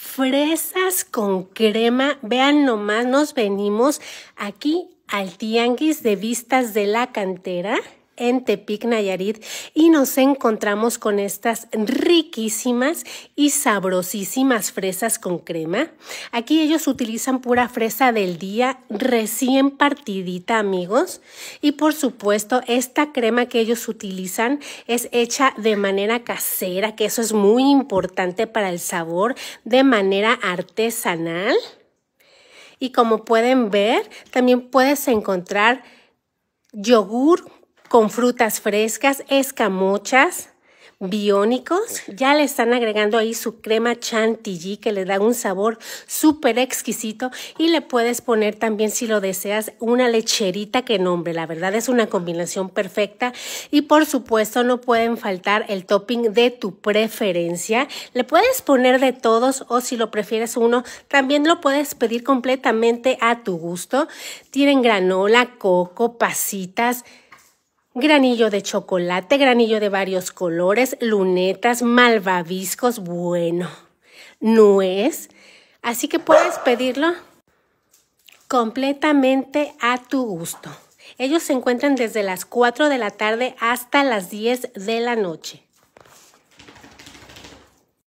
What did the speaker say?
fresas con crema. Vean nomás, nos venimos aquí al Tianguis de Vistas de la Cantera en Tepic, Nayarit, y nos encontramos con estas riquísimas y sabrosísimas fresas con crema. Aquí ellos utilizan pura fresa del día recién partidita, amigos. Y por supuesto, esta crema que ellos utilizan es hecha de manera casera, que eso es muy importante para el sabor, de manera artesanal. Y como pueden ver, también puedes encontrar yogur, con frutas frescas, escamochas, biónicos. Ya le están agregando ahí su crema chantilly que le da un sabor súper exquisito y le puedes poner también si lo deseas una lecherita que nombre. La verdad es una combinación perfecta y por supuesto no pueden faltar el topping de tu preferencia. Le puedes poner de todos o si lo prefieres uno también lo puedes pedir completamente a tu gusto. Tienen granola, coco, pasitas granillo de chocolate, granillo de varios colores, lunetas, malvaviscos, bueno, nuez. Así que puedes pedirlo completamente a tu gusto. Ellos se encuentran desde las 4 de la tarde hasta las 10 de la noche.